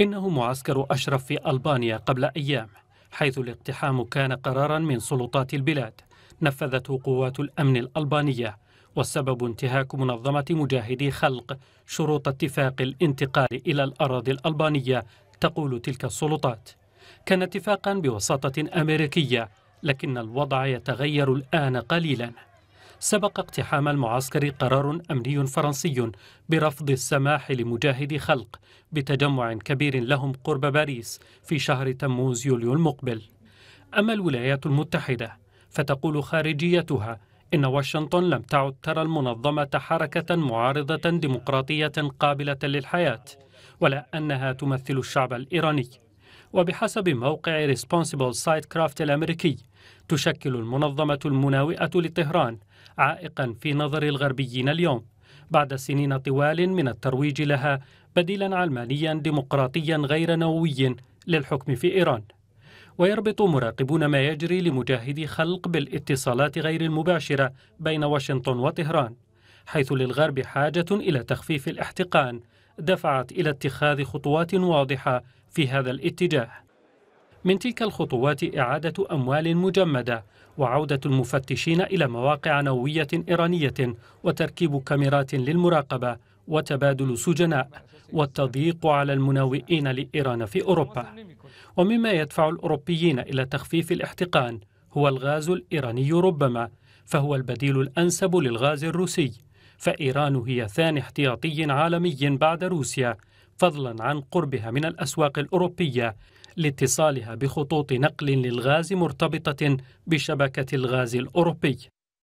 إنه معسكر أشرف في ألبانيا قبل أيام حيث الاقتحام كان قرارا من سلطات البلاد نفذته قوات الأمن الألبانية والسبب انتهاك منظمة مجاهدي خلق شروط اتفاق الانتقال إلى الأراضي الألبانية تقول تلك السلطات كان اتفاقا بوساطة أمريكية لكن الوضع يتغير الآن قليلاً سبق اقتحام المعسكر قرار أمني فرنسي برفض السماح لمجاهدي خلق بتجمع كبير لهم قرب باريس في شهر تموز يوليو المقبل أما الولايات المتحدة فتقول خارجيتها إن واشنطن لم تعد ترى المنظمة حركة معارضة ديمقراطية قابلة للحياة ولا أنها تمثل الشعب الإيراني وبحسب موقع ريسبونسبل سايت كرافت الأمريكي تشكل المنظمة المناوئة لطهران عائقا في نظر الغربيين اليوم بعد سنين طوال من الترويج لها بديلا علمانيا ديمقراطيا غير نووي للحكم في إيران ويربط مراقبون ما يجري لمجاهدي خلق بالاتصالات غير المباشرة بين واشنطن وطهران حيث للغرب حاجة إلى تخفيف الاحتقان دفعت إلى اتخاذ خطوات واضحة في هذا الاتجاه من تلك الخطوات إعادة أموال مجمدة وعودة المفتشين إلى مواقع نووية إيرانية وتركيب كاميرات للمراقبة وتبادل سجناء والتضييق على المناوئين لإيران في أوروبا ومما يدفع الأوروبيين إلى تخفيف الاحتقان هو الغاز الإيراني ربما فهو البديل الأنسب للغاز الروسي فإيران هي ثاني احتياطي عالمي بعد روسيا فضلا عن قربها من الأسواق الأوروبية لاتصالها بخطوط نقل للغاز مرتبطة بشبكة الغاز الأوروبي